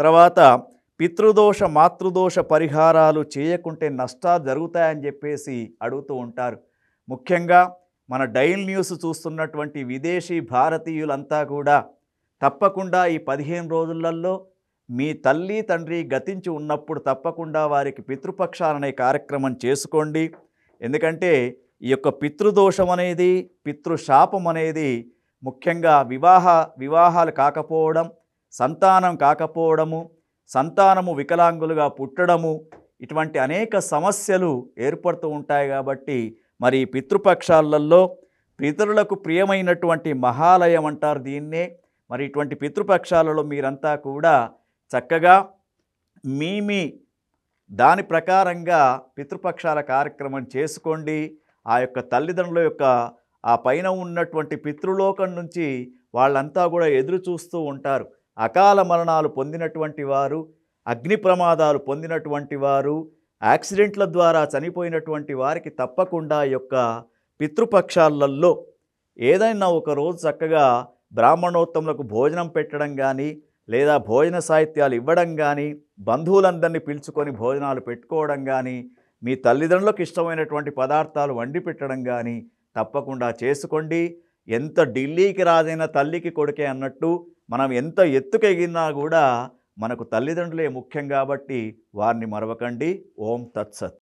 తర్వాత పితృదోష మాతృదోష పరిహారాలు చేయకుంటే నష్టాలు జరుగుతాయని చెప్పేసి అడుగుతూ ఉంటారు ముఖ్యంగా మన డైల్ న్యూస్ చూస్తున్నటువంటి విదేశీ భారతీయులంతా కూడా తప్పకుండా ఈ పదిహేను రోజులలో మీ తల్లి తండ్రి గతించి ఉన్నప్పుడు తప్పకుండా వారికి పితృపక్షాలనే కార్యక్రమం చేసుకోండి ఎందుకంటే ఈ యొక్క పితృదోషం అనేది పితృశాపం అనేది ముఖ్యంగా వివాహ వివాహాలు కాకపోవడం సంతానం కాకపోవడము సంతానము వికలాంగులుగా పుట్టడము ఇటువంటి అనేక సమస్యలు ఏర్పడుతూ ఉంటాయి కాబట్టి మరి పితృపక్షాలలో పితరులకు ప్రియమైనటువంటి మహాలయం అంటారు దీన్నే మరి ఇటువంటి పితృపక్షాలలో మీరంతా కూడా చక్కగా మీ మీ దాని ప్రకారంగా పితృపక్షాల కార్యక్రమం చేసుకోండి ఆ యొక్క తల్లిదండ్రుల యొక్క ఆ పైన ఉన్నటువంటి పితృలోకం నుంచి వాళ్ళంతా కూడా ఎదురు చూస్తూ ఉంటారు అకాల మరణాలు పొందినటువంటి వారు అగ్ని ప్రమాదాలు పొందినటువంటి వారు యాక్సిడెంట్ల ద్వారా చనిపోయినటువంటి వారికి తప్పకుండా యొక్క పితృపక్షాలలో ఏదైనా ఒక రోజు చక్కగా బ్రాహ్మణోత్తములకు భోజనం పెట్టడం కానీ లేదా భోజన సాహిత్యాలు ఇవ్వడం కానీ బంధువులందరినీ పిలుచుకొని భోజనాలు పెట్టుకోవడం కానీ మీ తల్లిదండ్రులకు ఇష్టమైనటువంటి పదార్థాలు వండి పెట్టడం కానీ తప్పకుండా చేసుకోండి ఎంత ఢిల్లీకి రాదైన తల్లికి కొడుకే అన్నట్టు మనం ఎంత ఎత్తుకెగినా కూడా మనకు తల్లిదండ్రులే ముఖ్యం కాబట్టి వారిని మరవకండి ఓం తత్సత్